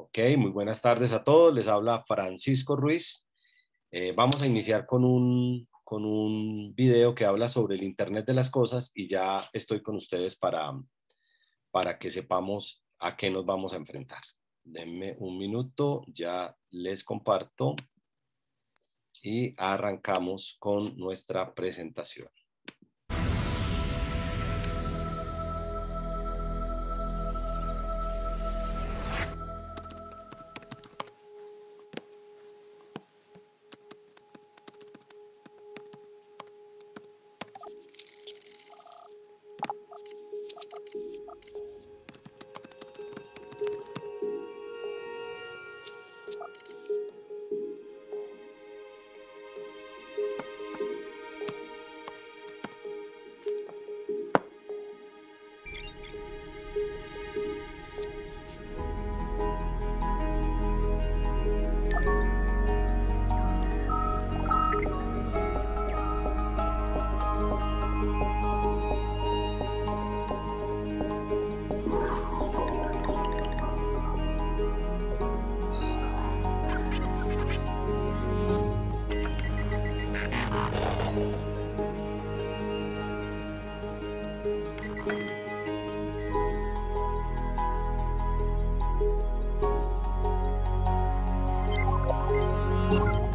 Ok, muy buenas tardes a todos. Les habla Francisco Ruiz. Eh, vamos a iniciar con un, con un video que habla sobre el Internet de las Cosas y ya estoy con ustedes para, para que sepamos a qué nos vamos a enfrentar. Denme un minuto, ya les comparto y arrancamos con nuestra presentación. Thank you.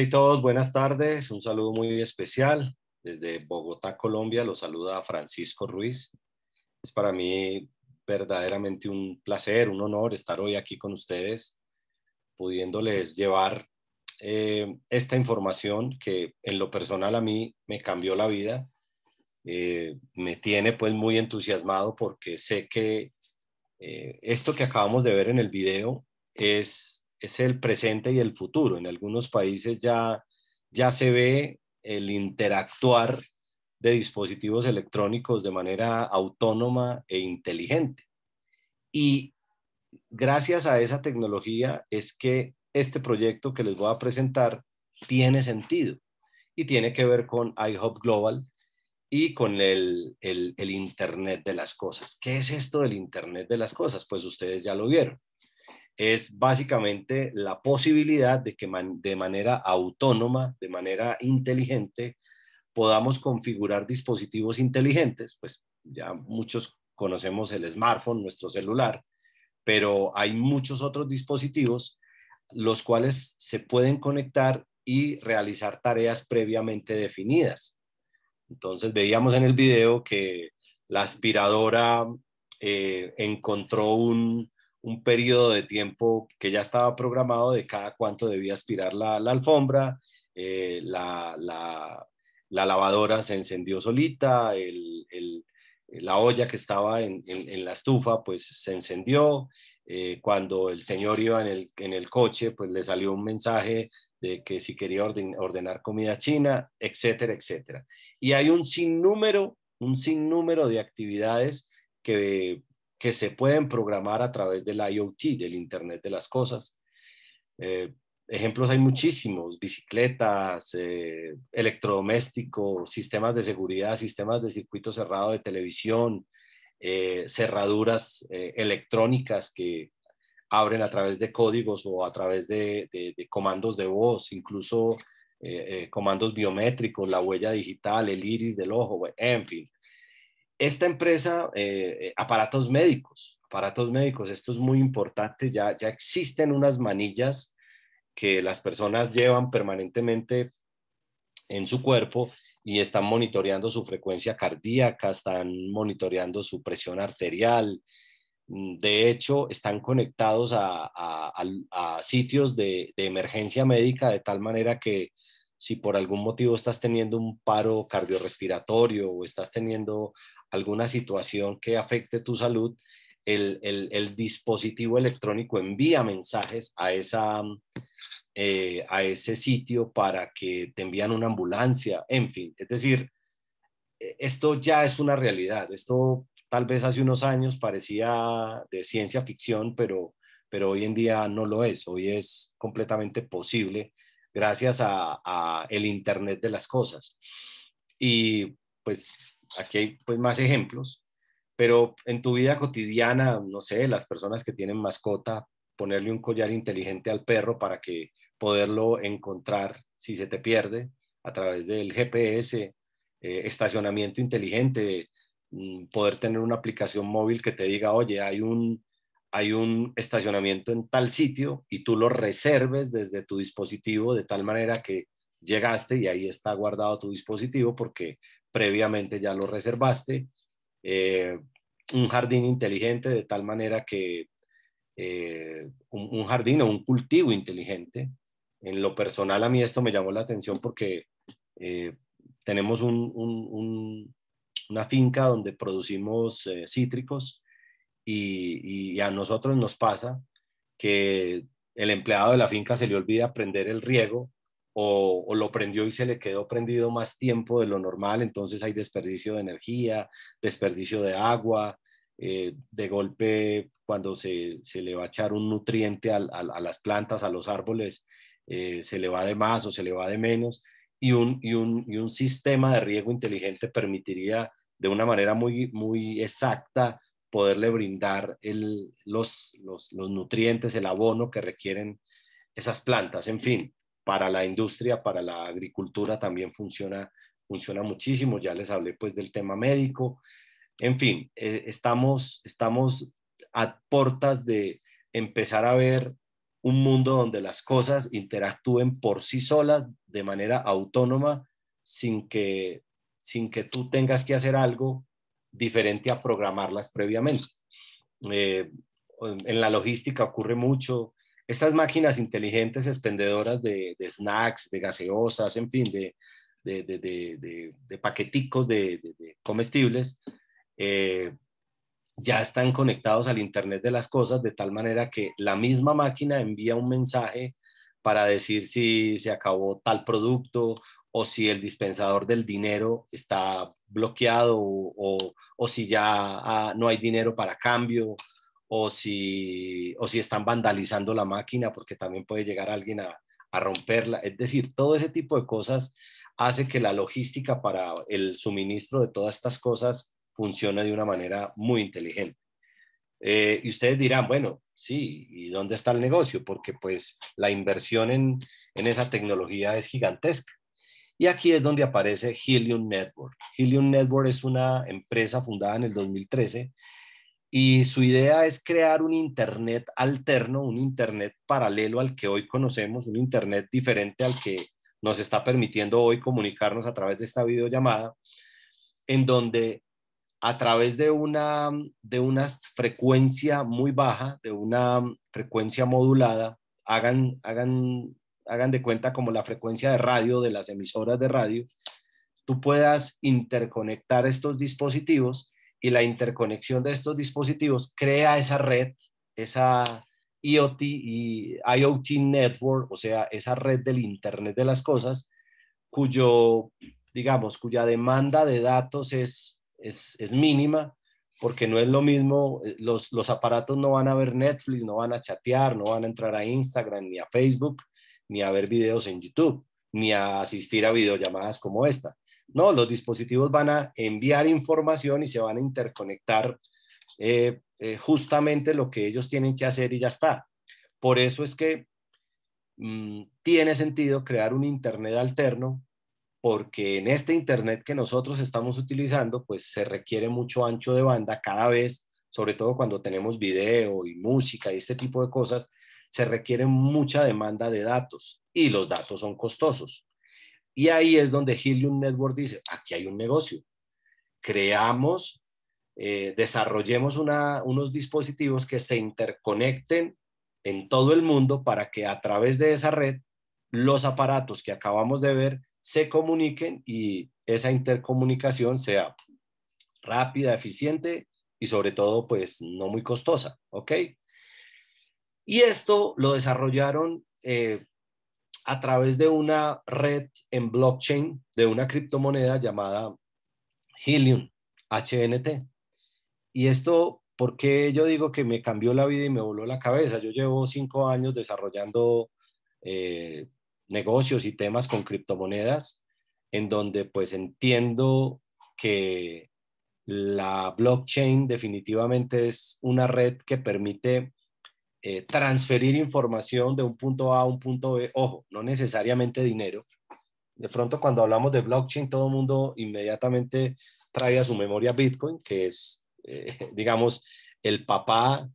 y todos, buenas tardes. Un saludo muy especial. Desde Bogotá, Colombia, los saluda Francisco Ruiz. Es para mí verdaderamente un placer, un honor estar hoy aquí con ustedes, pudiéndoles llevar eh, esta información que en lo personal a mí me cambió la vida. Eh, me tiene pues muy entusiasmado porque sé que eh, esto que acabamos de ver en el video es es el presente y el futuro. En algunos países ya, ya se ve el interactuar de dispositivos electrónicos de manera autónoma e inteligente. Y gracias a esa tecnología es que este proyecto que les voy a presentar tiene sentido y tiene que ver con iHub Global y con el, el Internet de las Cosas. ¿Qué es esto del Internet de las Cosas? Pues ustedes ya lo vieron es básicamente la posibilidad de que de manera autónoma, de manera inteligente, podamos configurar dispositivos inteligentes, pues ya muchos conocemos el smartphone, nuestro celular, pero hay muchos otros dispositivos los cuales se pueden conectar y realizar tareas previamente definidas. Entonces veíamos en el video que la aspiradora eh, encontró un, un periodo de tiempo que ya estaba programado de cada cuánto debía aspirar la, alfombra, eh, la, lavadora se encendió solita, la olla que estaba en, la estufa pues se encendió, eh, cuando el señor iba en el, en el coche pues le salió un mensaje de que si quería ordenar comida china, etcétera, etcétera. Y hay un sinnúmero, un sinnúmero de actividades que que se pueden programar a través del IoT, del Internet de las Cosas. Eh, ejemplos hay muchísimos, bicicletas, eh, electrodomésticos, sistemas de seguridad, sistemas de circuito cerrado de televisión, eh, cerraduras electrónicas que abren a través de códigos o a través de, de comandos de voz, incluso comandos biométricos, la huella digital, el iris del ojo, en fin esta empresa, eh, eh, aparatos médicos, aparatos médicos, esto es muy importante, ya, ya existen unas manillas que las personas llevan permanentemente en su cuerpo y están monitoreando su frecuencia cardíaca, están monitoreando su presión arterial. Mm, de hecho, están conectados a, sitios de, de, emergencia médica de tal manera que si por algún motivo estás teniendo un paro cardiorrespiratorio o estás teniendo alguna situación que afecte tu salud, el, el, dispositivo electrónico envía mensajes a, esa, mm, eh, a ese sitio para que te envían una ambulancia, en fin. Es decir, e, esto ya es una realidad. Esto tal vez hace unos años parecía de ciencia ficción, pero, pero hoy en día no lo es. Hoy es completamente posible gracias a, a el Internet de las cosas. Y pues aquí hay pues, más ejemplos, pero en tu vida cotidiana, no sé, las personas que tienen mascota, ponerle un collar inteligente al perro para que poderlo encontrar si se te pierde a través del GPS, eh, estacionamiento inteligente, mm, poder tener una aplicación móvil que te diga, oye, hay un, hay un estacionamiento en tal sitio y tú lo reserves desde tu dispositivo de tal manera que llegaste y ahí está guardado tu dispositivo porque previamente ya lo reservaste. Eh, un jardín inteligente de tal manera que eh, un, jardín o un cultivo inteligente. En lo personal a mí esto me llamó la atención porque eh, tenemos una finca donde producimos cítricos y, y a nosotros nos pasa que el empleado de la finca se le olvida prender el riego o, lo prendió y se le quedó prendido más tiempo de lo normal, entonces hay desperdicio de energía, desperdicio de agua, eh, de golpe cuando se, le va a echar un nutriente a, las plantas, a los árboles, eh, se le va de más o se le va de menos, y un, sistema de riego inteligente permitiría de una manera muy, muy exacta poderle brindar los nutrientes, el abono que requieren esas plantas, en fin para la industria, para la agricultura también funciona, funciona muchísimo. Ya les hablé pues del tema médico. En fin, eh, estamos, estamos a portas de empezar a ver un mundo donde las cosas interactúen por sí solas de manera autónoma sin que, sin que tú tengas que hacer algo diferente a programarlas previamente. Eh, en la logística ocurre mucho, estas máquinas inteligentes expendedoras de, snacks, de gaseosas, en fin, de, paqueticos de, comestibles, eh, ya están conectados al Internet de las Cosas de tal manera que la misma máquina envía un mensaje para decir si se acabó tal producto o si el dispensador del dinero está bloqueado o, si ya ah, no hay dinero para cambio o si, si están vandalizando la máquina porque también puede llegar alguien a, romperla. Es decir, todo ese tipo de cosas hace que la logística para el suministro de todas estas cosas funcione de una manera muy inteligente. Eh, y ustedes dirán, bueno, sí, ¿y dónde está el negocio? Porque pues la inversión en, en esa tecnología es gigantesca. Y aquí es donde aparece Helium Network. Helium Network es una empresa fundada en el 2013 y su idea es crear un Internet alterno, un Internet paralelo al que hoy conocemos, un Internet diferente al que nos está permitiendo hoy comunicarnos a través de esta videollamada, en donde a través de una, de una frecuencia muy baja, de una frecuencia modulada, hagan, hagan, hagan de cuenta como la frecuencia de radio de las emisoras de radio, tú puedas interconectar estos dispositivos y la interconexión de estos dispositivos crea esa red, esa IoT y IoT network, o sea, esa red del Internet de las cosas, cuyo, digamos, cuya demanda de datos es, es, mínima, porque no es lo mismo, eh, los, los aparatos no van a ver Netflix, no van a chatear, no van a entrar a Instagram ni a Facebook, ni a ver videos en YouTube, ni a asistir a videollamadas como esta. No, los dispositivos van a enviar información y se van a interconectar eh, eh, justamente lo que ellos tienen que hacer y ya está. Por eso es que mm, tiene sentido crear un Internet alterno, porque en este Internet que nosotros estamos utilizando, pues se requiere mucho ancho de banda cada vez, sobre todo cuando tenemos video y música y este tipo de cosas, se requiere mucha demanda de datos y los datos son costosos. Y ahí es donde Helium Network dice, aquí hay un negocio. Creamos, eh, desarrollemos unos dispositivos que se interconecten en todo el mundo para que a través de esa red los aparatos que acabamos de ver se comuniquen y esa intercomunicación sea rápida, eficiente y sobre todo pues no muy costosa, ¿ok? Y esto lo desarrollaron eh, a través de una red en blockchain de una criptomoneda llamada Helium, HNT. Y esto, ¿por qué yo digo que me cambió la vida y me voló la cabeza? Yo llevo cinco años desarrollando eh, negocios y temas con criptomonedas, en donde pues entiendo que la blockchain definitivamente es una red que permite eh, transferir información de un punto A a un punto B, ojo, no necesariamente dinero. De pronto cuando hablamos de blockchain, todo el mundo inmediatamente trae a su memoria Bitcoin, que es, eh, digamos, el papá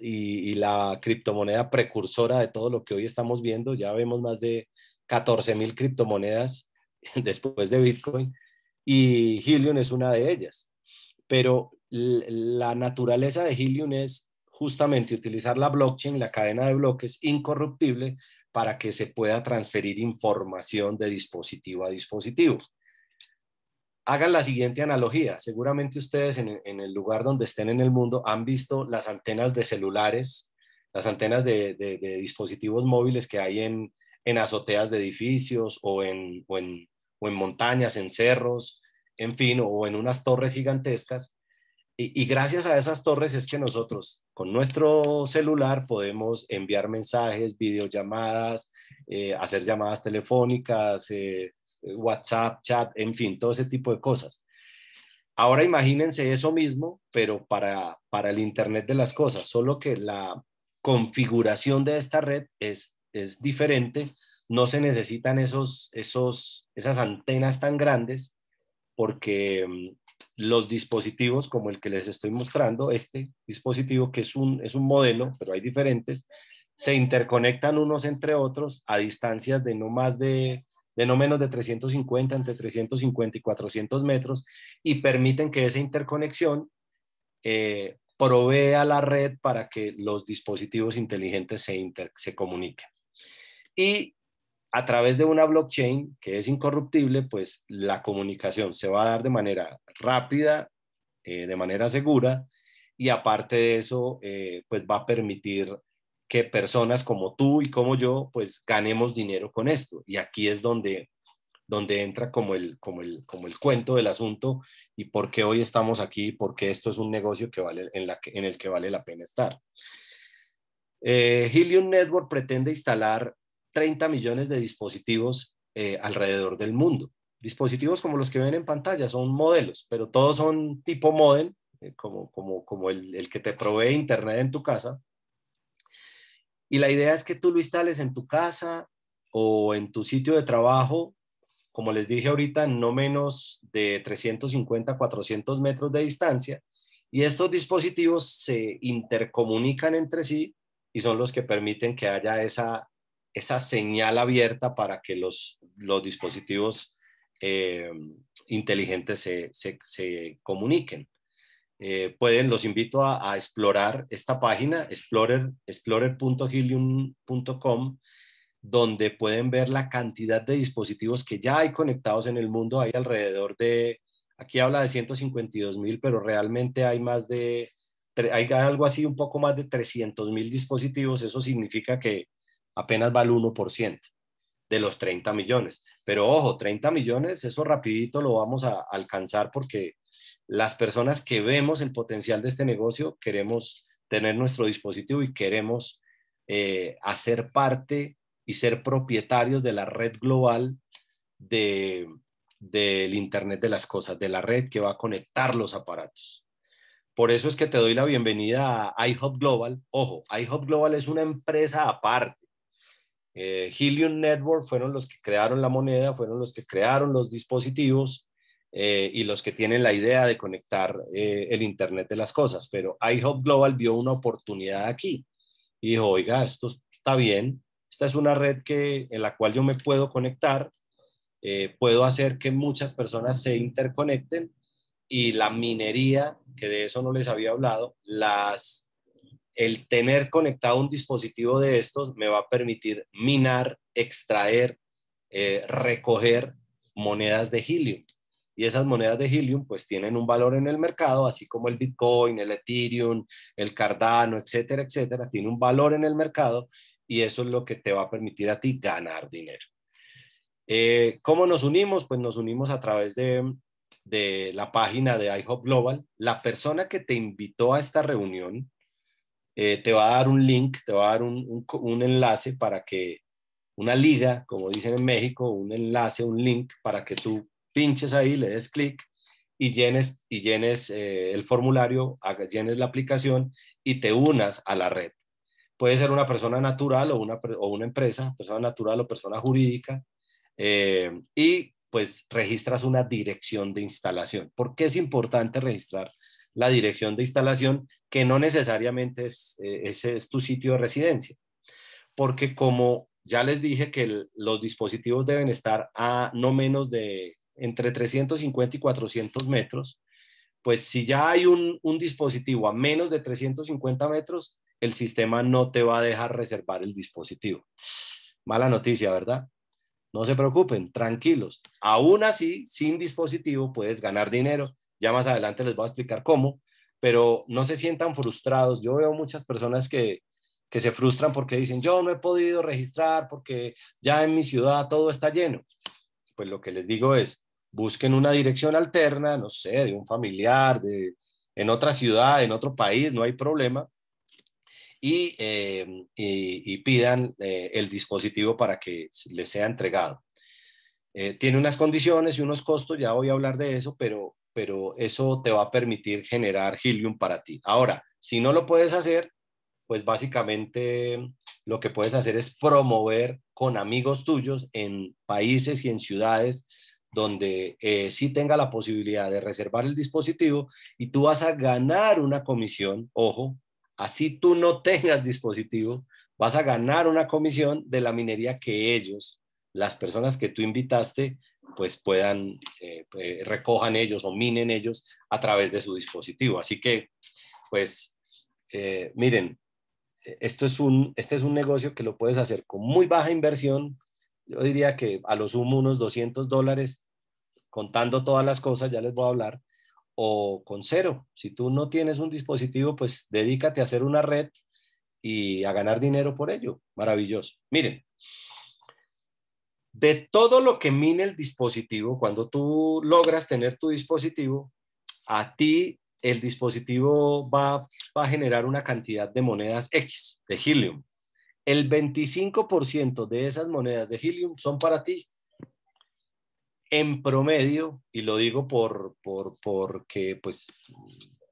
y, y, la criptomoneda precursora de todo lo que hoy estamos viendo. Ya vemos más de 14 mil criptomonedas después de Bitcoin y Helium es una de ellas. Pero la naturaleza de Helium es justamente utilizar la blockchain, la cadena de bloques incorruptible, para que se pueda transferir información de dispositivo a dispositivo. Hagan la siguiente analogía. Seguramente ustedes en, el lugar donde estén en el mundo han visto las antenas de celulares, las antenas de, dispositivos móviles que hay en, en azoteas de edificios o o en montañas, en cerros, en fin, o en unas torres gigantescas y, gracias a esas torres es que nosotros con nuestro celular podemos enviar mensajes, videollamadas, eh, hacer llamadas telefónicas, eh, eh, WhatsApp, chat, en fin, todo ese tipo de cosas. Ahora imagínense eso mismo, pero para, para el Internet de las Cosas, solo que la configuración de esta red es, es diferente, no se necesitan esos, esos, esas antenas tan grandes porque mm, los dispositivos como el que les estoy mostrando, este dispositivo que es un, es un modelo, pero hay diferentes, se interconectan unos entre otros a distancias de no más de, de no menos de 350, entre 350 y 400 metros, y permiten que esa interconexión eh, provea la red para que los dispositivos inteligentes se, inter, se comuniquen. Y a través de una blockchain que es incorruptible, pues la comunicación se va a dar de manera rápida, eh, de manera segura, y aparte de eso, eh, pues va a permitir que personas como tú y como yo, pues ganemos dinero con esto. Y aquí es donde, donde entra como el, como, el, como el cuento del asunto y por qué hoy estamos aquí, porque esto es un negocio que vale, en, la, en el que vale la pena estar. Eh, Helium Network pretende instalar 30 millones de dispositivos eh, alrededor del mundo. Dispositivos como los que ven en pantalla son modelos, pero todos son tipo model, eh, como, el, el que te provee Internet en tu casa. Y la idea es que tú lo instales en tu casa o en tu sitio de trabajo, como les dije ahorita, no menos de 350, 400 metros de distancia. Y estos dispositivos se intercomunican entre sí y son los que permiten que haya esa esa señal abierta para que los, los dispositivos eh, inteligentes se, comuniquen. Eh, pueden, los invito a, explorar esta página, explorer, donde pueden ver la cantidad de dispositivos que ya hay conectados en el mundo. Hay alrededor de, aquí habla de 152 mil, pero realmente hay más de, hay algo así, un poco más de 300 mil dispositivos. Eso significa que apenas va al 1% de los 30 millones. Pero ojo, 30 millones, eso rapidito lo vamos a alcanzar porque las personas que vemos el potencial de este negocio queremos tener nuestro dispositivo y queremos eh, hacer parte y ser propietarios de la red global de, del Internet de las Cosas, de la red que va a conectar los aparatos. Por eso es que te doy la bienvenida a iHub Global. Ojo, iHub Global es una empresa aparte eh, Helium Network fueron los que crearon la moneda, fueron los que crearon los dispositivos eh, y los que tienen la idea de conectar eh, el Internet de las cosas. Pero iHub Global vio una oportunidad aquí y dijo, oiga, esto está bien, esta es una red que, en la cual yo me puedo conectar, puedo hacer que muchas personas se interconecten y la minería, que de eso no les había hablado, las el tener conectado un dispositivo de estos me va a permitir minar, extraer, eh, recoger monedas de Helium. Y esas monedas de Helium pues tienen un valor en el mercado, así como el Bitcoin, el Ethereum, el Cardano, etcétera, etcétera, tiene un valor en el mercado y eso es lo que te va a permitir a ti ganar dinero. Eh, ¿Cómo nos unimos? Pues nos unimos a través de, de la página de IHOP Global. La persona que te invitó a esta reunión, eh, te va a dar un link, te va a dar un, enlace para que, una liga, como dicen en México, un enlace, un link para que tú pinches ahí, le des clic y llenes, y llenes eh, el formulario, llenes la aplicación y te unas a la red. Puede ser una persona natural o una, empresa, persona natural o persona jurídica, eh, y pues registras una dirección de instalación. ¿Por qué es importante registrar la dirección de instalación, que no necesariamente es, eh, es tu sitio de residencia. Porque como ya les dije que los dispositivos deben estar a no menos de entre 350 y 400 metros, pues si ya hay un, un dispositivo a menos de 350 metros, el sistema no te va a dejar reservar el dispositivo. Mala noticia, ¿verdad? No se preocupen, tranquilos. Aún así, sin dispositivo puedes ganar dinero ya más adelante les voy a explicar cómo, pero no se sientan frustrados. Yo veo muchas personas que, se frustran porque dicen, yo no he podido registrar porque ya en mi ciudad todo está lleno. Pues lo que les digo es, busquen una dirección alterna, no sé, de un familiar, de, en otra ciudad, en otro país, no hay problema. Y, em, pidan eh, el dispositivo para que les sea entregado. Eh, tiene unas condiciones y unos costos, ya voy a hablar de eso, pero pero eso te va a permitir generar Helium para ti. Ahora, si no lo puedes hacer, pues básicamente lo que puedes hacer es promover con amigos tuyos en países y en ciudades donde eh, sí tenga la posibilidad de reservar el dispositivo y tú vas a ganar una comisión, ojo, así tú no tengas dispositivo, vas a ganar una comisión de la minería que ellos, las personas que tú invitaste, pues puedan, eh, eh, recojan ellos o minen ellos a través de su dispositivo. Así que, pues, eh, miren, esto es un, este es un negocio que lo puedes hacer con muy baja inversión. Yo diría que a lo sumo unos 200 dólares, contando todas las cosas, ya les voy a hablar, o con cero. Si tú no tienes un dispositivo, pues dedícate a hacer una red y a ganar dinero por ello. Maravilloso. Miren, de todo lo que mine el dispositivo, cuando tú logras tener tu dispositivo, a ti el dispositivo va, va a generar una cantidad de monedas X, de Helium. El 25% de esas monedas de Helium son para ti. En promedio, y lo digo por, por, porque pues,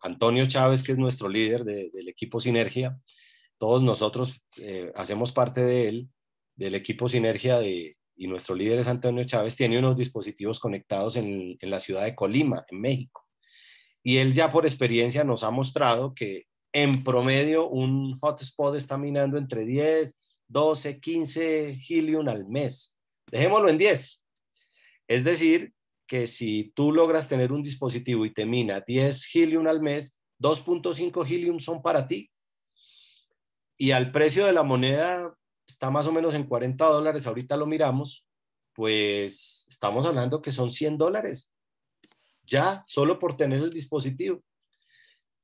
Antonio Chávez, que es nuestro líder del equipo Sinergia, todos nosotros eh, hacemos parte de él, del equipo Sinergia de, y nuestro líder es Antonio Chávez, tiene unos dispositivos conectados en, la ciudad de Colima, en México. Y él ya por experiencia nos ha mostrado que en promedio un hotspot está minando entre 10, 12, 15 Helium al mes. Dejémoslo en 10. Es decir, que si tú logras tener un dispositivo y te mina 10 Helium al mes, 2.5 Helium son para ti. Y al precio de la moneda está más o menos en 40 dólares, ahorita lo miramos, pues estamos hablando que son 100 dólares, ya, solo por tener el dispositivo.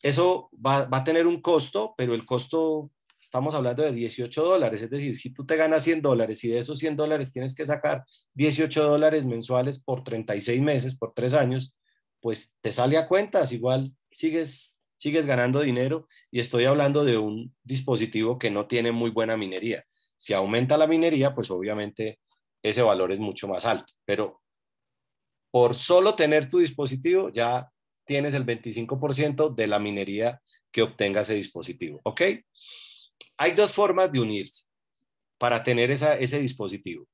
Eso va, a tener un costo, pero el costo, estamos hablando de 18 dólares, es decir, si tú te ganas 100 dólares y de esos 100 dólares tienes que sacar 18 dólares mensuales por 36 meses, por 3 años, pues te sale a cuentas, igual sigues sigues ganando dinero y estoy hablando de un dispositivo que no tiene muy buena minería. Si aumenta la minería, pues obviamente ese valor es mucho más alto, pero por solo tener tu dispositivo ya tienes el 25% de la minería que obtenga ese dispositivo, ¿ok? Hay dos formas de unirse para tener ese dispositivo.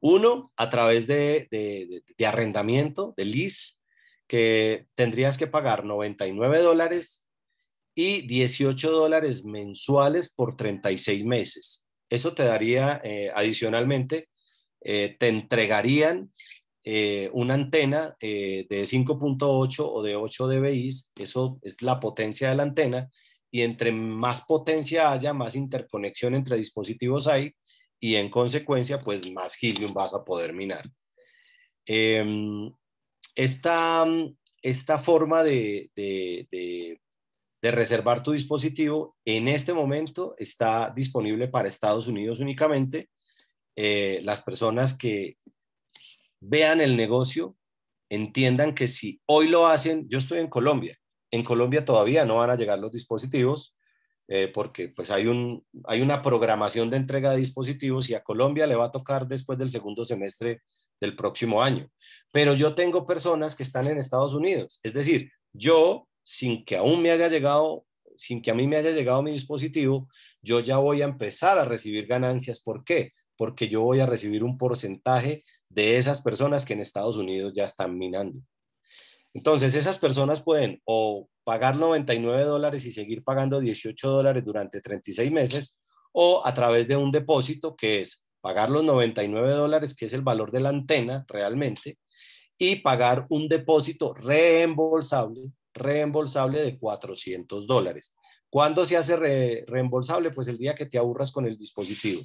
Uno, a través de, de, arrendamiento, de lease, que tendrías que pagar 99 dólares y 18 dólares mensuales por 36 meses. Eso te daría, eh, adicionalmente, eh, te entregarían eh, una antena de 5.8 o de 8 dBi, eso es la potencia de la antena, y entre más potencia haya, más interconexión entre dispositivos hay, y en consecuencia, pues más helium vas a poder minar. Em, esta, esta forma de de reservar tu dispositivo. En este momento está disponible para Estados Unidos únicamente. Eh, las personas que vean el negocio entiendan que si hoy lo hacen, yo estoy en Colombia. En Colombia todavía no van a llegar los dispositivos eh, porque pues hay, un, hay una programación de entrega de dispositivos y a Colombia le va a tocar después del segundo semestre del próximo año. Pero yo tengo personas que están en Estados Unidos. Es decir, yo sin que aún me haya llegado, sin que a mí me haya llegado mi dispositivo, yo ya voy a empezar a recibir ganancias. ¿Por qué? Porque yo voy a recibir un porcentaje de esas personas que en Estados Unidos ya están minando. Entonces, esas personas pueden o pagar 99 dólares y seguir pagando 18 dólares durante 36 meses, o a través de un depósito que es pagar los 99 dólares, que es el valor de la antena realmente, y pagar un depósito reembolsable reembolsable de 400 dólares. ¿Cuándo se hace reembolsable? Pues el día que te aburras con el dispositivo.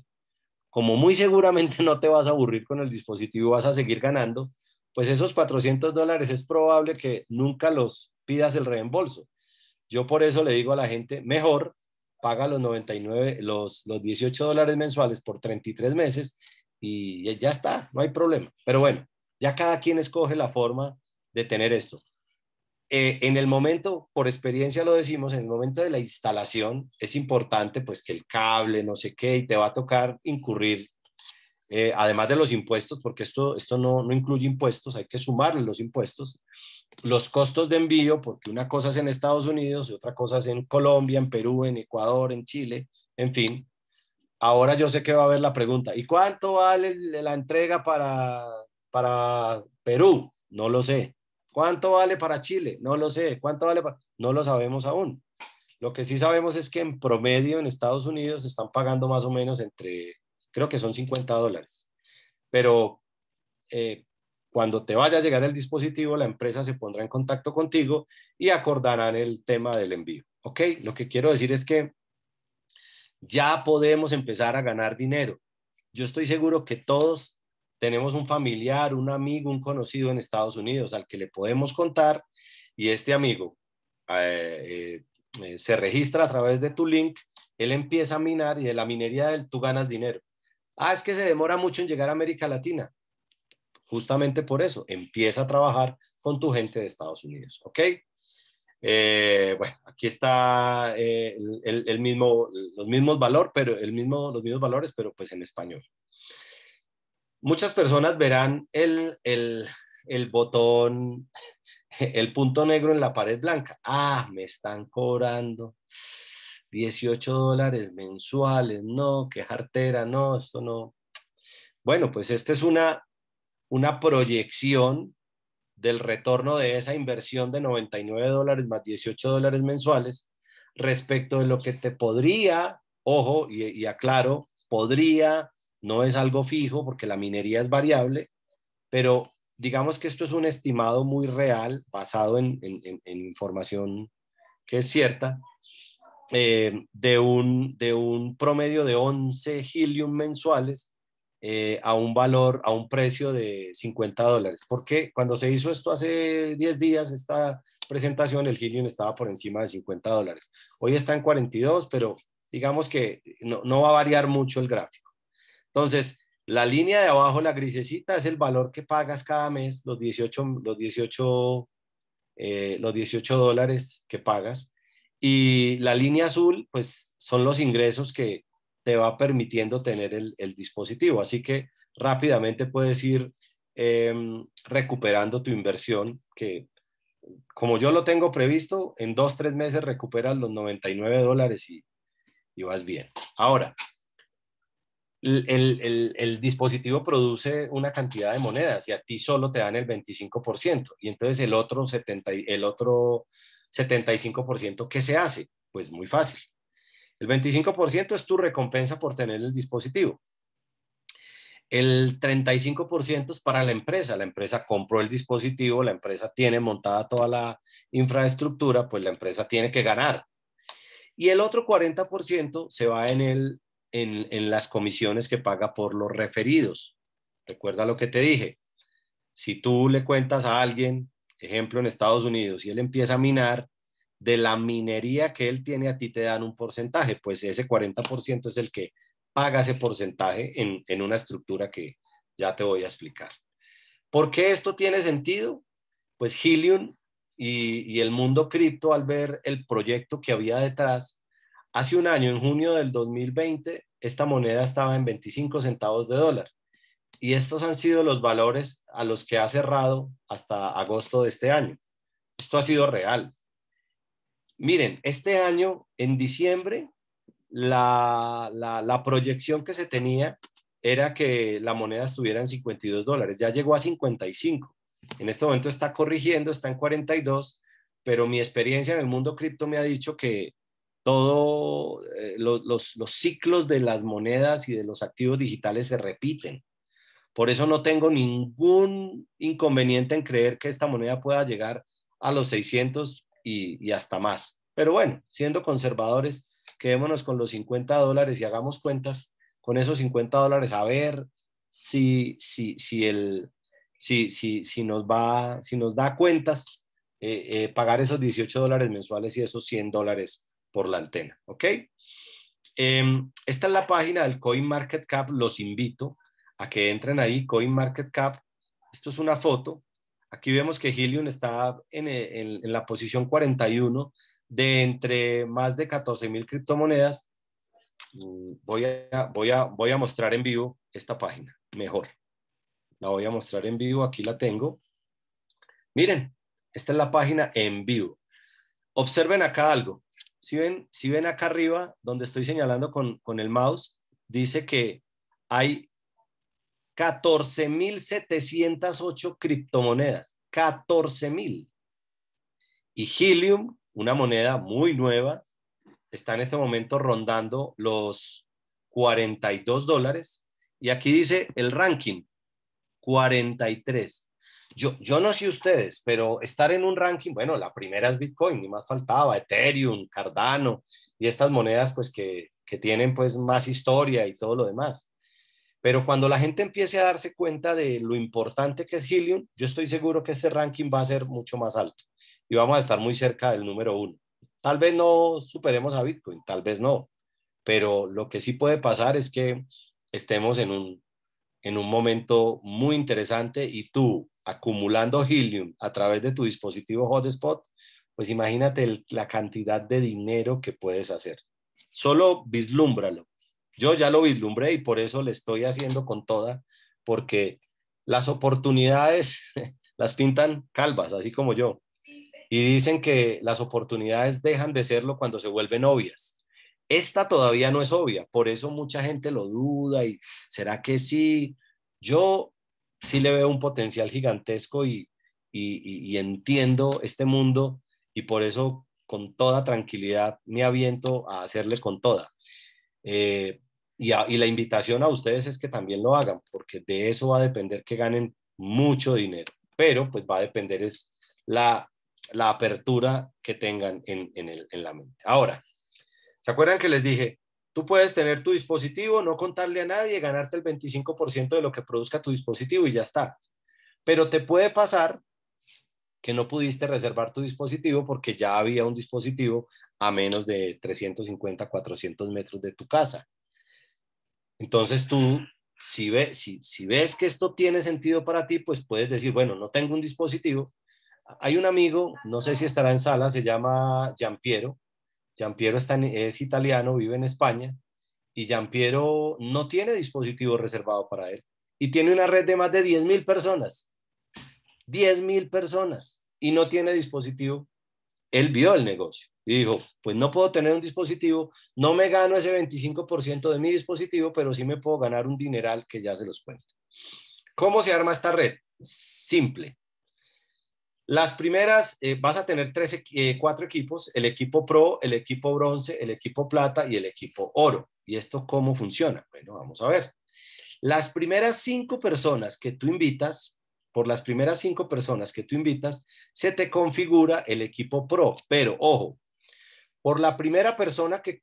Como muy seguramente no te vas a aburrir con el dispositivo, vas a seguir ganando, pues esos 400 dólares es probable que nunca los pidas el reembolso. Yo por eso le digo a la gente, mejor paga los 99, los, los 18 dólares mensuales por 33 meses y ya está, no hay problema. Pero bueno, ya cada quien escoge la forma de tener esto. Eh, en el momento, por experiencia lo decimos, en el momento de la instalación es importante pues que el cable, no sé qué, y te va a tocar incurrir, eh, además de los impuestos, porque esto, esto no, incluye impuestos, hay que sumarle los impuestos, los costos de envío, porque una cosa es en Estados Unidos y otra cosa es en Colombia, en Perú, en Ecuador, en Chile, en fin. Ahora yo sé que va a haber la pregunta, ¿y cuánto vale la entrega para Perú? No lo sé ¿Cuánto vale para Chile? No lo sé. ¿Cuánto vale para.? No lo sabemos aún. Lo que sí sabemos es que en promedio en Estados Unidos están pagando más o menos entre, creo que son 50 dólares. Pero eh, cuando te vaya a llegar el dispositivo, la empresa se pondrá en contacto contigo y acordarán el tema del envío. ¿Ok? Lo que quiero decir es que ya podemos empezar a ganar dinero. Yo estoy seguro que todos tenemos un familiar, un amigo, un conocido en Estados Unidos al que le podemos contar y este amigo eh, eh, eh, se registra a través de tu link, él empieza a minar y de la minería de él tú ganas dinero. Ah, es que se demora mucho en llegar a América Latina. Justamente por eso, empieza a trabajar con tu gente de Estados Unidos, ¿ok? bueno, aquí está el, mismo, los mismos valor, pero el mismo, los mismos valores, pero pues en español muchas personas verán el, botón, el punto negro en la pared blanca. Ah, me están cobrando 18 dólares mensuales, no, qué jartera, no, esto no. Bueno, pues esta es una, una proyección del retorno de esa inversión de 99 dólares más 18 dólares mensuales respecto de lo que te podría, ojo, y, y aclaro, podría no es algo fijo porque la minería es variable, pero digamos que esto es un estimado muy real basado en, información que es cierta, eh, de, un, promedio de 11 helium mensuales eh, a un valor, a un precio de 50 dólares. Porque cuando se hizo esto hace 10 días, esta presentación, el helium estaba por encima de 50 dólares. Hoy está en 42, pero digamos que no va a variar mucho el gráfico. Entonces, la línea de abajo, la grisecita, es el valor que pagas cada mes, los 18, los 18, eh, los 18 dólares que pagas. Y la línea azul, pues son los ingresos que te va permitiendo tener el, dispositivo. Así que rápidamente puedes ir em, recuperando tu inversión, que como yo lo tengo previsto, en dos, tres meses recuperas los 99 dólares y, y vas bien. Ahora, el, dispositivo produce una cantidad de monedas y a ti solo te dan el 25%. Y entonces el otro, 70, el otro 75%, ¿qué se hace? Pues muy fácil. El 25% es tu recompensa por tener el dispositivo. El 35% es para la empresa. La empresa compró el dispositivo, la empresa tiene montada toda la infraestructura, pues la empresa tiene que ganar. Y el otro 40% se va en el en, las comisiones que paga por los referidos. Recuerda lo que te dije. Si tú le cuentas a alguien, ejemplo en Estados Unidos, y él empieza a minar, de la minería que él tiene a ti te dan un porcentaje, pues ese 40% es el que paga ese porcentaje en, una estructura que ya te voy a explicar. ¿Por qué esto tiene sentido? Pues Helium y el mundo cripto al ver el proyecto que había detrás, Hace un año, en junio del 2020, esta moneda estaba en 25 centavos de dólar. Y estos han sido los valores a los que ha cerrado hasta agosto de este año. Esto ha sido real. Miren, este año, en diciembre, la, la, proyección que se tenía era que la moneda estuviera en 52 dólares. Ya llegó a 55. En este momento está corrigiendo, está en 42, pero mi experiencia en el mundo cripto me ha dicho que todos eh, los, ciclos de las monedas y de los activos digitales se repiten. Por eso no tengo ningún inconveniente en creer que esta moneda pueda llegar a los 600 y, hasta más. Pero bueno, siendo conservadores, quedémonos con los 50 dólares y hagamos cuentas con esos 50 dólares a ver si, si, si, el, si, si, si nos, va, si nos da cuentas eh, eh, pagar esos 18 dólares mensuales y esos 100 dólares por la antena, ¿ok? Em, esta es la página del CoinMarketCap, los invito a que entren ahí, CoinMarketCap, esto es una foto, aquí vemos que Helium está en, eh, la posición 41 de entre más de 14 mil criptomonedas. Mm, voy a, voy, a, voy a mostrar en vivo esta página, mejor. La voy a mostrar en vivo, aquí la tengo. Miren, esta es la página en vivo. Observen acá algo si ven, si ven acá arriba, donde estoy señalando con, con el mouse, dice que hay 14.708 criptomonedas. 14.000. Y Helium, una moneda muy nueva, está en este momento rondando los 42 dólares. Y aquí dice el ranking, 43. Yo, no sé ustedes, pero estar en un ranking, bueno, la primera es Bitcoin, ni más faltaba, Ethereum, Cardano y estas monedas pues que, tienen pues más historia y todo lo demás. Pero cuando la gente empiece a darse cuenta de lo importante que es Helium, yo estoy seguro que este ranking va a ser mucho más alto y vamos a estar muy cerca del número uno. Tal vez no superemos a Bitcoin, tal vez no, pero lo que sí puede pasar es que estemos en un, en un momento muy interesante y tú, acumulando helium a través de tu dispositivo hotspot, pues imagínate la cantidad de dinero que puedes hacer. Solo vislúmbralo. Yo ya lo vislumbré y por eso le estoy haciendo con toda, porque las oportunidades las pintan calvas, así como yo. Y dicen que las oportunidades dejan de serlo cuando se vuelven obvias. Esta todavía no es obvia, por eso mucha gente lo duda y será que sí. Yo sí le veo un potencial gigantesco y, entiendo este mundo y por eso con toda tranquilidad me aviento a hacerle con toda. Eh, y, la invitación a ustedes es que también lo hagan, porque de eso va a depender que ganen mucho dinero, pero pues va a depender es la, apertura que tengan en, la mente. Ahora, ¿se acuerdan que les dije, Tú puedes tener tu dispositivo, no contarle a nadie, ganarte el 25% de lo que produzca tu dispositivo y ya está. Pero te puede pasar que no pudiste reservar tu dispositivo porque ya había un dispositivo a menos de 350, 400 metros de tu casa. Entonces tú, si, si, ves que esto tiene sentido para ti, pues puedes decir, bueno, no tengo un dispositivo. Hay un amigo, no sé si estará en sala, se llama Piero, Jean está es italiano, vive en España y Piero no tiene dispositivo reservado para él y tiene una red de más de 10.000 personas. 10.000 personas y no tiene dispositivo. Él vio el negocio y dijo, pues no puedo tener un dispositivo, no me gano ese 25% de mi dispositivo, pero sí me puedo ganar un dineral que ya se los cuento. ¿Cómo se arma esta red? Simple. Las primeras, eh, vas a tener tres, eh, cuatro equipos, el equipo pro, el equipo bronce, el equipo plata y el equipo oro. ¿Y esto cómo funciona? Bueno, vamos a ver. Las primeras cinco personas que tú invitas, por las primeras cinco personas que tú invitas, se te configura el equipo pro. Pero, ojo, por la primera persona que,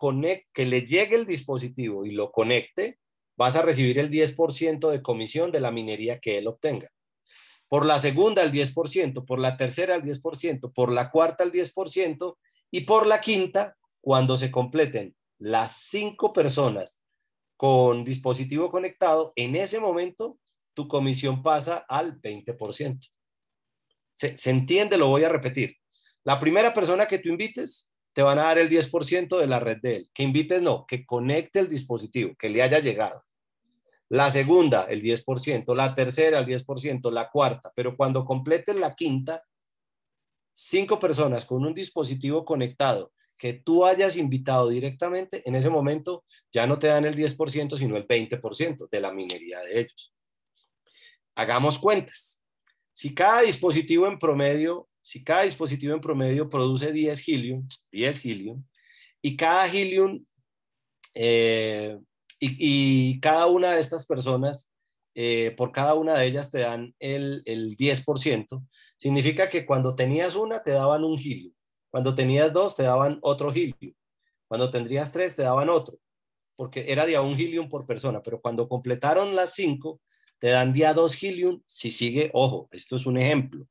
que le llegue el dispositivo y lo conecte, vas a recibir el 10% de comisión de la minería que él obtenga por la segunda el 10%, por la tercera el 10%, por la cuarta el 10% y por la quinta, cuando se completen las cinco personas con dispositivo conectado, en ese momento tu comisión pasa al 20%. Se, se entiende, lo voy a repetir. La primera persona que tú invites, te van a dar el 10% de la red de él. Que invites, no, que conecte el dispositivo, que le haya llegado la segunda el 10%, la tercera el 10%, la cuarta, pero cuando completen la quinta, cinco personas con un dispositivo conectado que tú hayas invitado directamente, en ese momento ya no te dan el 10%, sino el 20% de la minería de ellos. Hagamos cuentas. Si cada dispositivo en promedio, si cada dispositivo en promedio produce 10 helium, 10 helium, y cada helium eh, y, cada una de estas personas, eh, por cada una de ellas te dan el, 10%. Significa que cuando tenías una, te daban un gilio. Cuando tenías dos, te daban otro gilio. Cuando tendrías tres, te daban otro. Porque era de un gilio por persona. Pero cuando completaron las cinco, te dan día dos Helium si sigue, ojo, esto es un ejemplo.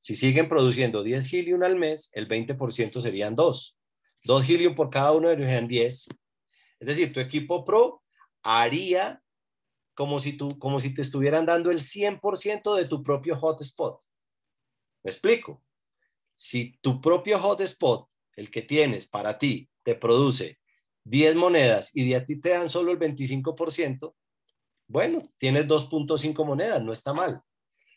Si siguen produciendo 10 Helium al mes, el 20% serían dos. Dos Helium por cada uno de serían 10. Es decir, tu equipo pro haría como si, tú, como si te estuvieran dando el 100% de tu propio hotspot. ¿Me explico? Si tu propio hotspot, el que tienes para ti, te produce 10 monedas y de a ti te dan solo el 25%, bueno, tienes 2.5 monedas, no está mal.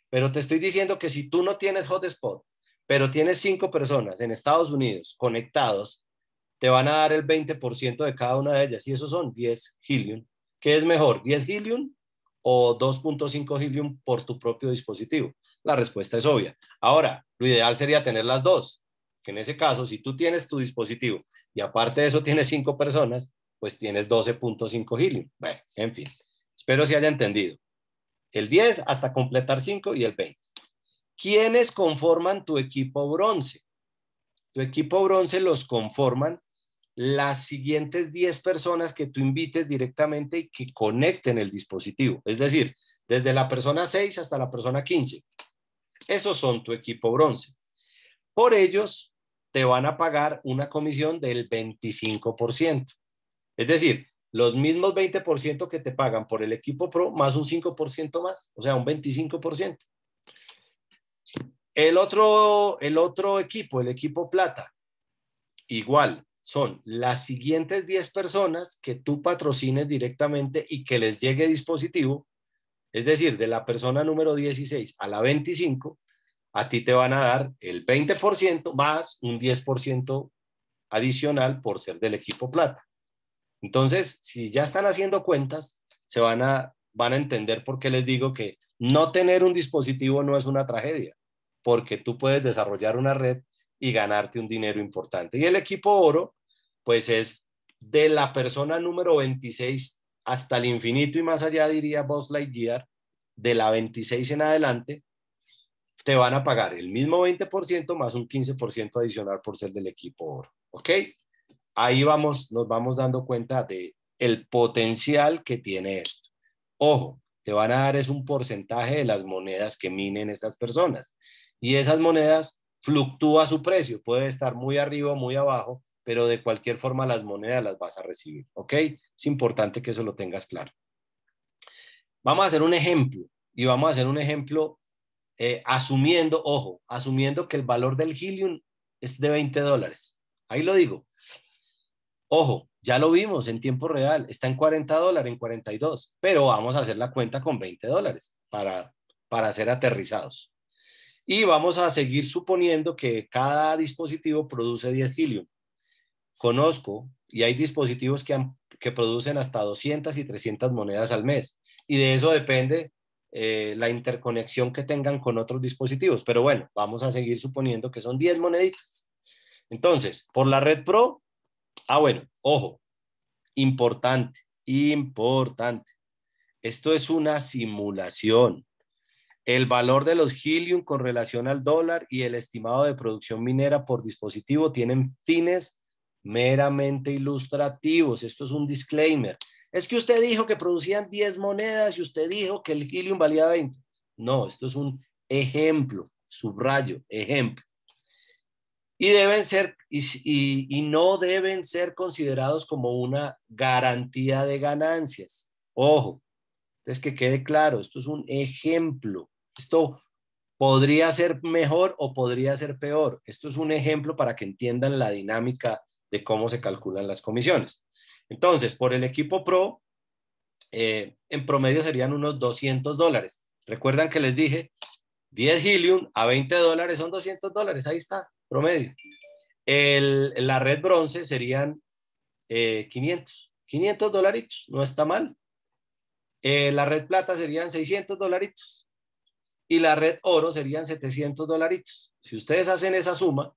Pero te estoy diciendo que si tú no tienes hotspot, pero tienes 5 personas en Estados Unidos conectados, te van a dar el 20% de cada una de ellas y esos son 10 Helium ¿Qué es mejor, 10 Helium o 2.5 Helium por tu propio dispositivo? La respuesta es obvia. Ahora, lo ideal sería tener las dos, que en ese caso, si tú tienes tu dispositivo y aparte de eso tienes 5 personas, pues tienes 12.5 Helium. Bueno, en fin, espero se haya entendido. El 10 hasta completar 5 y el 20. ¿Quiénes conforman tu equipo bronce? Tu equipo bronce los conforman las siguientes 10 personas que tú invites directamente y que conecten el dispositivo. Es decir, desde la persona 6 hasta la persona 15. Esos son tu equipo bronce. Por ellos te van a pagar una comisión del 25%. Es decir, los mismos 20% que te pagan por el equipo pro más un 5% más, o sea, un 25%. El otro, el otro equipo, el equipo plata, igual, son las siguientes 10 personas que tú patrocines directamente y que les llegue dispositivo, es decir, de la persona número 16 a la 25, a ti te van a dar el 20% más un 10% adicional por ser del equipo plata. Entonces, si ya están haciendo cuentas, se van a, van a entender por qué les digo que no tener un dispositivo no es una tragedia, porque tú puedes desarrollar una red y ganarte un dinero importante. Y el equipo oro, pues es de la persona número 26 hasta el infinito y más allá, diría Buzz Lightyear, de la 26 en adelante, te van a pagar el mismo 20% más un 15% adicional por ser del equipo oro. ¿Ok? Ahí vamos, nos vamos dando cuenta de el potencial que tiene esto. Ojo, te van a dar es un porcentaje de las monedas que minen esas personas. Y esas monedas fluctúa su precio, puede estar muy arriba, muy abajo, pero de cualquier forma las monedas las vas a recibir, ¿ok? Es importante que eso lo tengas claro. Vamos a hacer un ejemplo y vamos a hacer un ejemplo eh, asumiendo, ojo, asumiendo que el valor del helium es de 20 dólares. Ahí lo digo. Ojo, ya lo vimos en tiempo real, está en 40 dólares, en 42, pero vamos a hacer la cuenta con 20 dólares para, para ser aterrizados y vamos a seguir suponiendo que cada dispositivo produce 10 helium. Conozco y hay dispositivos que, que producen hasta 200 y 300 monedas al mes y de eso depende eh, la interconexión que tengan con otros dispositivos. Pero bueno, vamos a seguir suponiendo que son 10 moneditas. Entonces, por la red Pro, ah bueno, ojo, importante, importante. Esto es una simulación el valor de los helium con relación al dólar y el estimado de producción minera por dispositivo tienen fines meramente ilustrativos. Esto es un disclaimer. Es que usted dijo que producían 10 monedas y usted dijo que el helium valía 20. No, esto es un ejemplo, subrayo, ejemplo. Y deben ser, y, no deben ser considerados como una garantía de ganancias. Ojo, es que quede claro, esto es un ejemplo esto podría ser mejor o podría ser peor. Esto es un ejemplo para que entiendan la dinámica de cómo se calculan las comisiones. Entonces, por el equipo pro, eh, en promedio serían unos 200 dólares. Recuerdan que les dije, 10 Helium a 20 dólares son 200 dólares, ahí está, promedio. la red bronce serían 500, eh, 500 dolaritos, no está mal. Eh, la red plata serían 600 dolaritos y la red oro serían 700 dolaritos. Si ustedes hacen esa suma,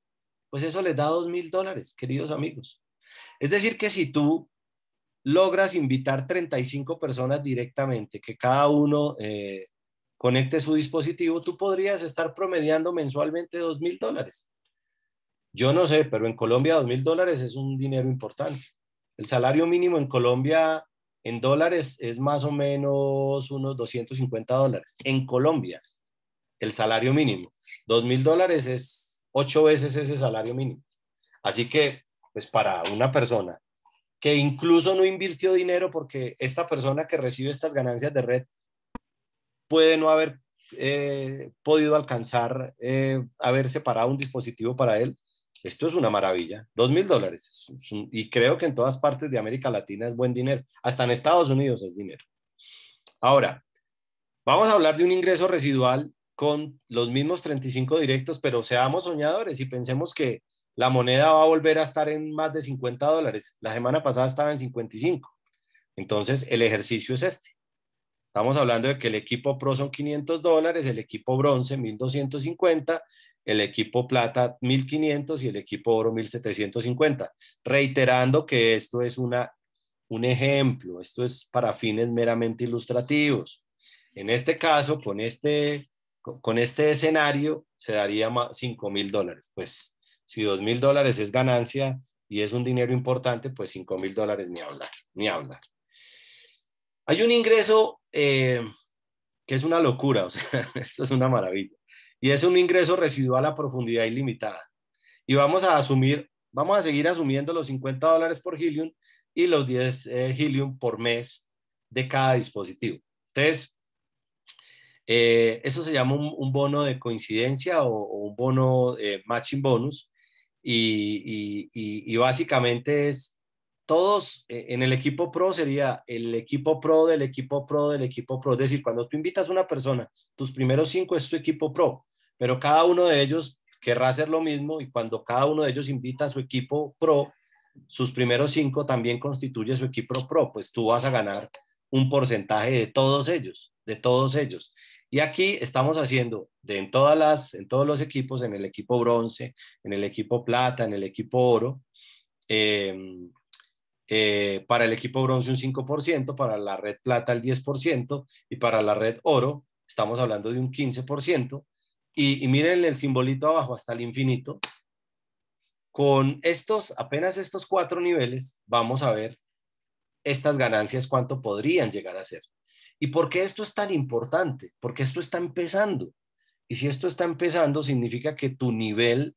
pues eso les da 2 mil dólares, queridos amigos. Es decir, que si tú logras invitar 35 personas directamente, que cada uno eh, conecte su dispositivo, tú podrías estar promediando mensualmente 2 mil dólares. Yo no sé, pero en Colombia 2 mil dólares es un dinero importante. El salario mínimo en Colombia en dólares es más o menos unos 250 dólares. En Colombia, el salario mínimo. Dos mil dólares es ocho veces ese salario mínimo. Así que, pues para una persona que incluso no invirtió dinero porque esta persona que recibe estas ganancias de red puede no haber eh, podido alcanzar, eh, haber separado un dispositivo para él. Esto es una maravilla. Dos mil dólares. Y creo que en todas partes de América Latina es buen dinero. Hasta en Estados Unidos es dinero. Ahora, vamos a hablar de un ingreso residual con los mismos 35 directos, pero seamos soñadores y pensemos que la moneda va a volver a estar en más de 50 dólares. La semana pasada estaba en 55. Entonces, el ejercicio es este. Estamos hablando de que el equipo pro son 500 dólares, el equipo bronce 1250, el equipo plata 1500 y el equipo oro 1750. Reiterando que esto es una, un ejemplo, esto es para fines meramente ilustrativos. En este caso, con este con este escenario se daría 5 mil dólares. Pues si 2 mil dólares es ganancia y es un dinero importante, pues 5 mil dólares ni hablar, ni hablar. Hay un ingreso eh, que es una locura, o sea, esto es una maravilla, y es un ingreso residual a profundidad ilimitada. Y vamos a asumir, vamos a seguir asumiendo los 50 dólares por Helium y los 10 eh, Helium por mes de cada dispositivo. Entonces, eh, eso se llama un, bono de coincidencia o, un bono de matching bonus y, básicamente es todos eh, en el equipo pro sería el equipo pro del equipo pro del equipo pro. Es decir, cuando tú invitas a una persona, tus primeros cinco es tu equipo pro, pero cada uno de ellos querrá hacer lo mismo y cuando cada uno de ellos invita a su equipo pro, sus primeros cinco también constituye su equipo pro, pues tú vas a ganar un porcentaje de todos ellos, de todos ellos. Y aquí estamos haciendo de en, todas las, en todos los equipos, en el equipo bronce, en el equipo plata, en el equipo oro, em, eh, para el equipo bronce un 5%, para la red plata el 10% y para la red oro estamos hablando de un 15%. Y, y miren el simbolito abajo hasta el infinito. Con estos, apenas estos cuatro niveles, vamos a ver estas ganancias cuánto podrían llegar a ser. ¿Y por qué esto es tan importante? Porque esto está empezando. Y si esto está empezando, significa que tu nivel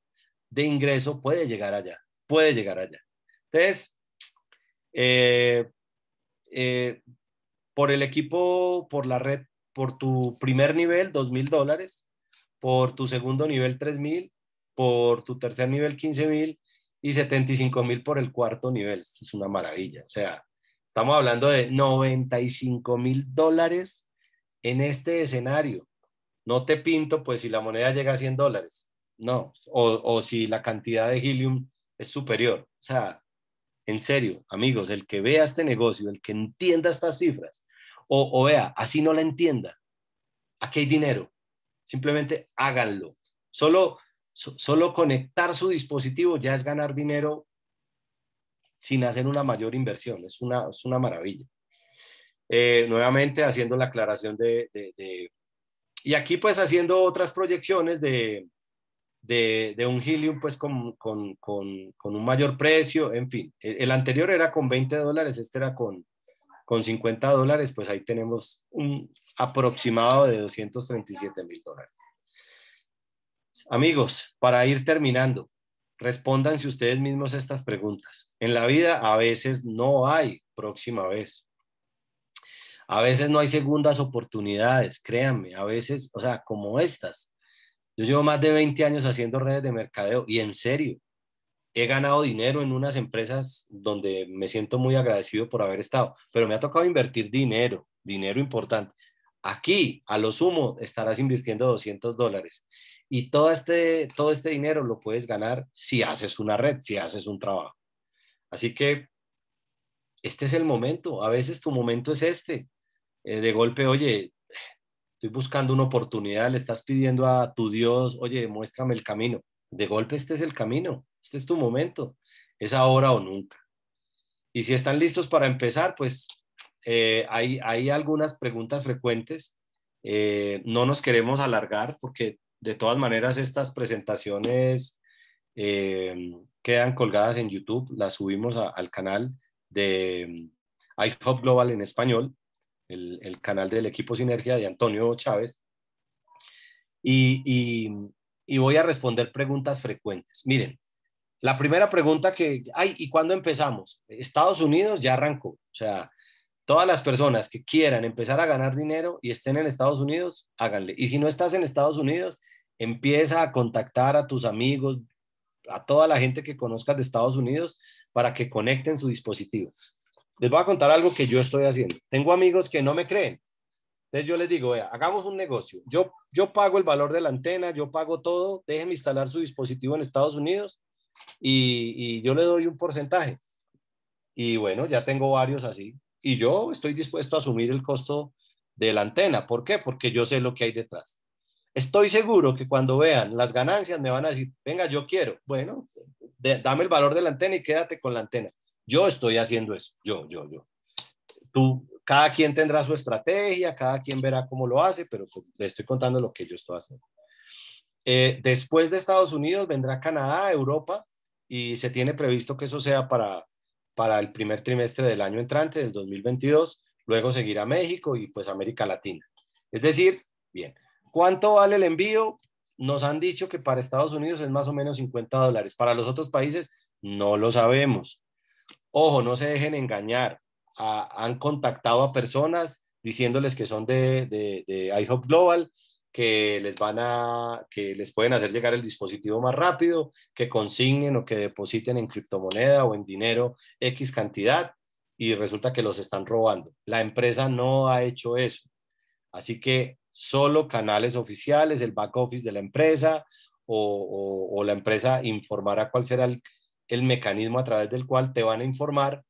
de ingreso puede llegar allá, puede llegar allá. Entonces, eh, eh, por el equipo, por la red, por tu primer nivel, dos mil dólares, por tu segundo nivel, tres mil, por tu tercer nivel, quince mil y 75 mil por el cuarto nivel. es una maravilla. O sea, Estamos hablando de 95 mil dólares en este escenario. No te pinto, pues, si la moneda llega a 100 dólares, no, o, si la cantidad de helium es superior. O sea, en serio, amigos, el que vea este negocio, el que entienda estas cifras, o, o vea, así no la entienda, aquí hay dinero. Simplemente háganlo. Solo, solo conectar su dispositivo ya es ganar dinero sin hacer una mayor inversión. Es una, es una maravilla. Eh, nuevamente haciendo la aclaración de, Y aquí pues haciendo otras proyecciones de, un helium pues con, un mayor precio, en fin. E, el, anterior era con 20 dólares, este era con, con 50 dólares, pues ahí tenemos un aproximado de 237 mil dólares. Amigos, para ir terminando, si ustedes mismos estas preguntas. En la vida a veces no hay próxima vez. A veces no hay segundas oportunidades, créanme. A veces, o sea, como estas. Yo llevo más de 20 años haciendo redes de mercadeo y en serio, he ganado dinero en unas empresas donde me siento muy agradecido por haber estado, pero me ha tocado invertir dinero, dinero importante. Aquí, a lo sumo, estarás invirtiendo 200 dólares. Y todo este, todo este dinero lo puedes ganar si haces una red, si haces un trabajo. Así que este es el momento. A veces tu momento es este. Eh, de golpe, oye, estoy buscando una oportunidad, le estás pidiendo a tu Dios, oye, muéstrame el camino. De golpe este es el camino, este es tu momento. Es ahora o nunca. Y si están listos para empezar, pues eh, hay, algunas preguntas frecuentes. Eh, no nos queremos alargar porque de todas maneras, estas presentaciones eh, quedan colgadas en YouTube, las subimos al canal de mm, iHop Global en español, el, canal del equipo Sinergia de Antonio Chávez. Y, voy a responder preguntas frecuentes. Miren, la primera pregunta que, hay, ¿y cuándo empezamos? Estados Unidos ya arrancó, o sea, todas las personas que quieran empezar a ganar dinero y estén en Estados Unidos, háganle. Y si no estás en Estados Unidos, empieza a contactar a tus amigos, a toda la gente que conozcas de Estados Unidos para que conecten su dispositivo. Les voy a contar algo que yo estoy haciendo. Tengo amigos que no me creen. Entonces yo les digo, vea, hagamos un negocio. Yo, yo pago el valor de la antena, yo pago todo, déjenme instalar su dispositivo en Estados Unidos y, y yo le doy un porcentaje. Y bueno, ya tengo varios así y yo estoy dispuesto a asumir el costo de la antena. ¿Por qué? Porque yo sé lo que hay detrás. Estoy seguro que cuando vean las ganancias me van a decir, venga, yo quiero. Bueno, dame el valor de la antena y quédate con la antena. Yo estoy haciendo eso, yo, yo, yo. Tú, cada quien tendrá su estrategia, cada quien verá cómo lo hace, pero pues, le estoy contando lo que yo estoy haciendo. Eh, después de Estados Unidos vendrá Canadá, Europa, y se tiene previsto que eso sea para para el primer trimestre del año entrante, del 2022, luego seguirá México y pues América Latina. Es decir, bien, ¿cuánto vale el envío? Nos han dicho que para Estados Unidos es más o menos 50 dólares, para los otros países no lo sabemos. Ojo, no se dejen engañar. Ah, han contactado a personas diciéndoles que son de, de, de IHOP Global que les van a, que les pueden hacer llegar el dispositivo más rápido, que consignen o que depositen en criptomoneda o en dinero X cantidad y resulta que los están robando. La empresa no ha hecho eso. Así que solo canales oficiales, el back office de la empresa o, la empresa informará cuál será el, mecanismo a través del cual te van a informar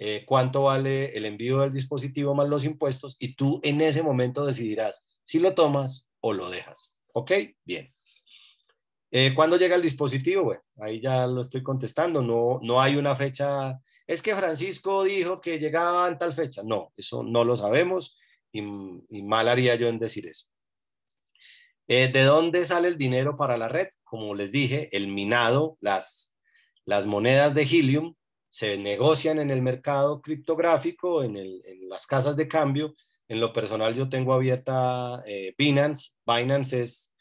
eh, cuánto vale el envío del dispositivo más los impuestos y tú en ese momento decidirás si lo tomas o lo dejas. ¿Ok? Bien. Eh, ¿Cuándo llega el dispositivo? Bueno, ahí ya lo estoy contestando. No, no hay una fecha. Es que Francisco dijo que llegaba en tal fecha. No, eso no lo sabemos y, mal haría yo en decir eso. Eh, ¿De dónde sale el dinero para la red? Como les dije, el minado, las, las monedas de Helium se negocian en el mercado criptográfico, en las casas de cambio, en lo personal yo tengo abierta eh, Binance. Binance es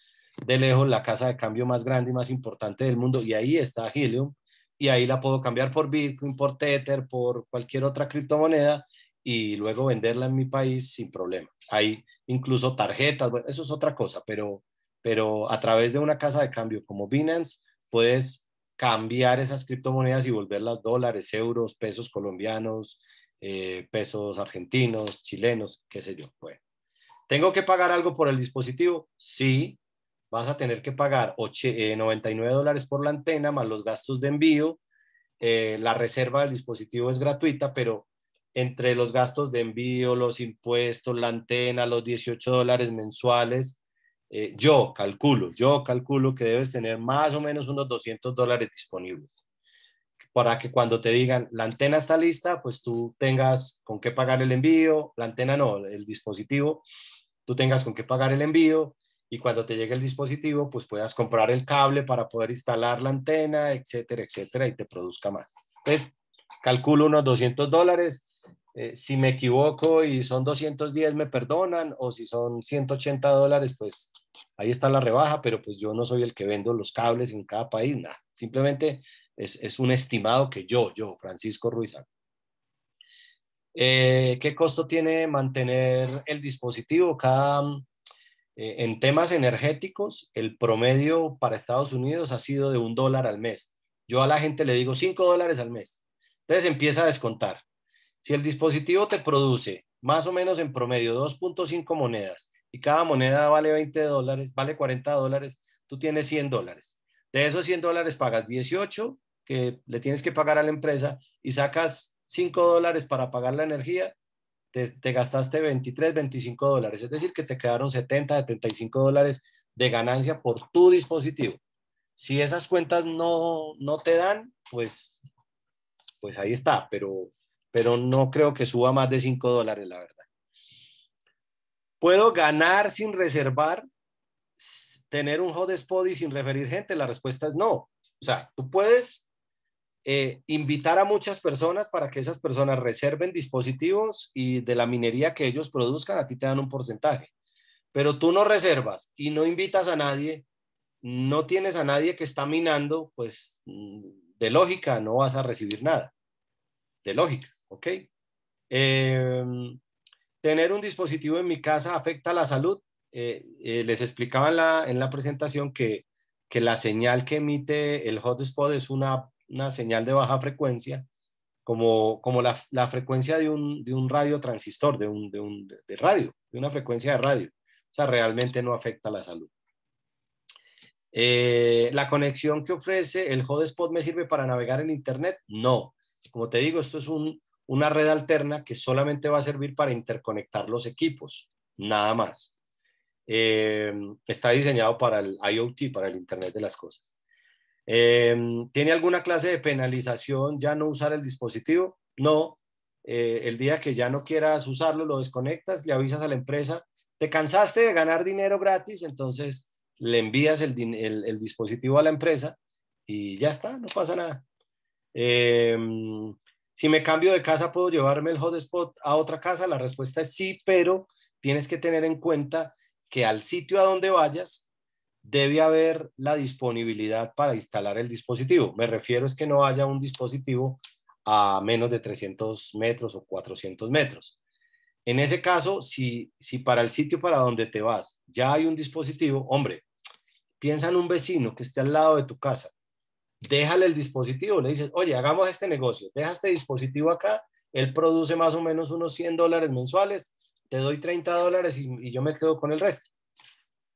de lejos la casa de cambio más grande y más importante del mundo y ahí está Helium y ahí la puedo cambiar por Bitcoin, por Tether, por cualquier otra criptomoneda y luego venderla en mi país sin problema. Hay incluso tarjetas, bueno, eso es otra cosa, pero, pero a través de una casa de cambio como Binance puedes cambiar esas criptomonedas y volverlas dólares, euros, pesos colombianos, eh, pesos argentinos, chilenos, qué sé yo. ¿tengo que pagar algo por el dispositivo? Sí, vas a tener que pagar 99 eh, dólares por la antena más los gastos de envío. Eh, la reserva del dispositivo es gratuita, pero entre los gastos de envío, los impuestos, la antena, los 18 dólares mensuales, yo calculo, yo calculo que debes tener más o menos unos 200 dólares disponibles para que cuando te digan la antena está lista, pues tú tengas con qué pagar el envío, la antena no, el dispositivo, tú tengas con qué pagar el envío y cuando te llegue el dispositivo, pues puedas comprar el cable para poder instalar la antena, etcétera, etcétera, y te produzca más. Entonces, calculo unos 200 dólares. Eh, si me equivoco y son 210, me perdonan, o si son 180 dólares, pues ahí está la rebaja, pero pues yo no soy el que vendo los cables en cada país, nada. Simplemente es, es un estimado que yo, yo, Francisco Ruiz, eh, ¿Qué costo tiene mantener el dispositivo? Cada, eh, en temas energéticos, el promedio para Estados Unidos ha sido de un dólar al mes. Yo a la gente le digo cinco dólares al mes. Entonces empieza a descontar. Si el dispositivo te produce más o menos en promedio 2.5 monedas y cada moneda vale 20 dólares, vale 40 dólares, tú tienes 100 dólares. De esos 100 dólares pagas 18 que le tienes que pagar a la empresa y sacas 5 dólares para pagar la energía, te, gastaste 23, 25 dólares. Es decir, que te quedaron 70, 75 dólares de ganancia por tu dispositivo. Si esas cuentas no, no te dan, pues, pues ahí está, pero, pero no creo que suba más de 5 dólares, la verdad. ¿Puedo ganar sin reservar, tener un hotspot y sin referir gente? La respuesta es no. O sea, tú puedes eh, invitar a muchas personas para que esas personas reserven dispositivos y de la minería que ellos produzcan a ti te dan un porcentaje. Pero tú no reservas y no invitas a nadie, no tienes a nadie que está minando, pues mm, de lógica no vas a recibir nada. De lógica, ¿ok? Em, tener un dispositivo en mi casa afecta a la salud. Eh, eh, les explicaba en la, en la presentación que, que, la señal que emite el hotspot es una una señal de baja frecuencia, como, como la, la frecuencia de un, de un radio transistor, de, un, de, un, de radio, de una frecuencia de radio. O sea, realmente no afecta la salud. Eh, ¿La conexión que ofrece el Hotspot me sirve para navegar en Internet? No. Como te digo, esto es un, una red alterna que solamente va a servir para interconectar los equipos, nada más. Eh, está diseñado para el IoT, para el Internet de las Cosas. Em, ¿Tiene alguna clase de penalización ya no usar el dispositivo? No. Eh, el día que ya no quieras usarlo, lo desconectas, le avisas a la empresa, te cansaste de ganar dinero gratis, entonces le envías el, dispositivo a la empresa y ya está, no pasa nada. Em, si me cambio de casa, ¿puedo llevarme el hotspot a otra casa? La respuesta es sí, pero tienes que tener en cuenta que al sitio a donde vayas debe haber la disponibilidad para instalar el dispositivo. Me refiero es que no haya un dispositivo a menos de 300 metros o 400 metros. En ese caso, si, si para el sitio para donde te vas ya hay un dispositivo, hombre, piensa en un vecino que esté al lado de tu casa, déjale el dispositivo, le dices, oye, hagamos este negocio, deja este dispositivo acá, él produce más o menos unos 100 dólares mensuales, te doy 30 dólares y yo me quedo con el resto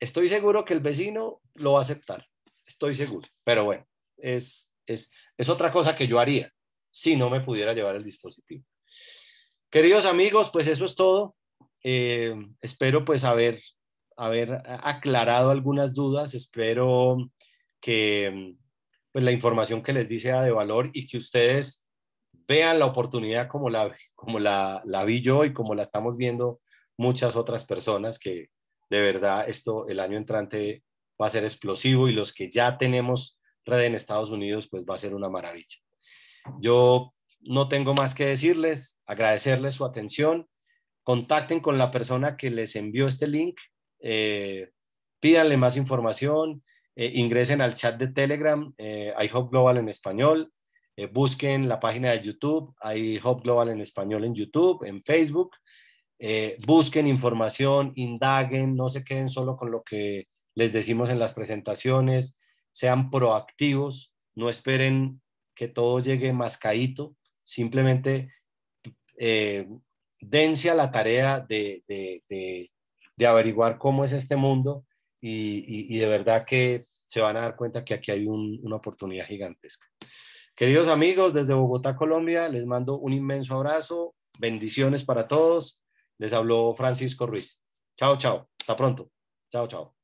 Estoy seguro que el vecino lo va a aceptar, estoy seguro, pero bueno, es, es, otra cosa que yo haría si no me pudiera llevar el dispositivo. Queridos amigos, pues eso es todo. Eh, espero pues haber, haber aclarado algunas dudas, espero que pues la información que les dice sea de valor y que ustedes vean la oportunidad como la, como la, la vi yo y como la estamos viendo muchas otras personas que, de verdad esto el año entrante va a ser explosivo y los que ya tenemos red en Estados Unidos, pues va a ser una maravilla. Yo no tengo más que decirles, agradecerles su atención, contacten con la persona que les envió este link, eh, pídanle más información, eh, ingresen al chat de Telegram, eh, IHOP Global en español, eh, busquen la página de YouTube, IHOP Global en español en YouTube, en Facebook, eh, busquen información, indaguen, no se queden solo con lo que les decimos en las presentaciones, sean proactivos, no esperen que todo llegue mascadito, simplemente eh, dense a la tarea de, averiguar cómo es este mundo y, de verdad que se van a dar cuenta que aquí hay una oportunidad gigantesca. Queridos amigos, desde Bogotá, Colombia, les mando un inmenso abrazo, bendiciones para todos les habló Francisco Ruiz. Chao, chao. Hasta pronto. Chao, chao.